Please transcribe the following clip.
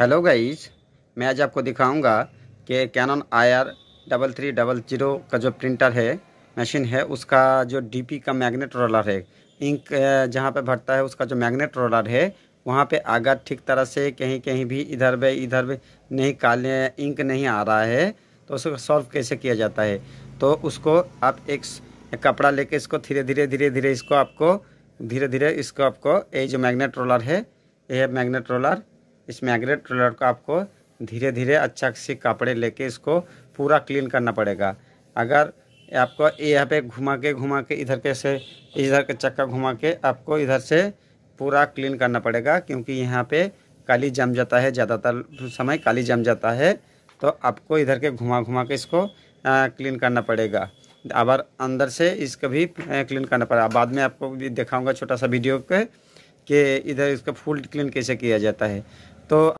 hello guys मैं आज आपको दिखाऊंगा कि Canon I R double three double zero का जो प्रिंटर है मशीन है उसका जो डीपी का मैग्नेट रोलर है इंक जहाँ पे भरता है उसका जो मैग्नेट रोलर है वहाँ पे अगर ठीक तरह से कहीं कहीं भी इधर बे इधर भी नहीं काले इंक नहीं आ रहा है तो उसको सॉल्व कैसे किया जाता है तो उसको आप एक कपड़ा लेके इसको धीरे धीरे धीरे धीरे इसको आपको धीरे धीरे इसको आपको ये जो मैगनेट रोलर है यह मैगनेट रोलर इस मैग्नेट रोलर को आपको धीरे धीरे अच्छा से कपड़े लेके इसको पूरा क्लीन करना पड़ेगा अगर आपको यहाँ पे घुमा के घुमा के इधर के से इधर के चक्का घुमा के आपको इधर से पूरा क्लीन करना पड़ेगा क्योंकि यहाँ पे काली जम जाता है ज़्यादातर समय काली जम जाता है तो आपको इधर के घुमा घुमा के इसको आ, क्लीन करना पड़ेगा अब अंदर से इसको भी क्लीन करना पड़ेगा बाद में आपको भी दिखाऊँगा छोटा सा वीडियो के कि इधर इसका फुल क्लीन कैसे किया जाता है तो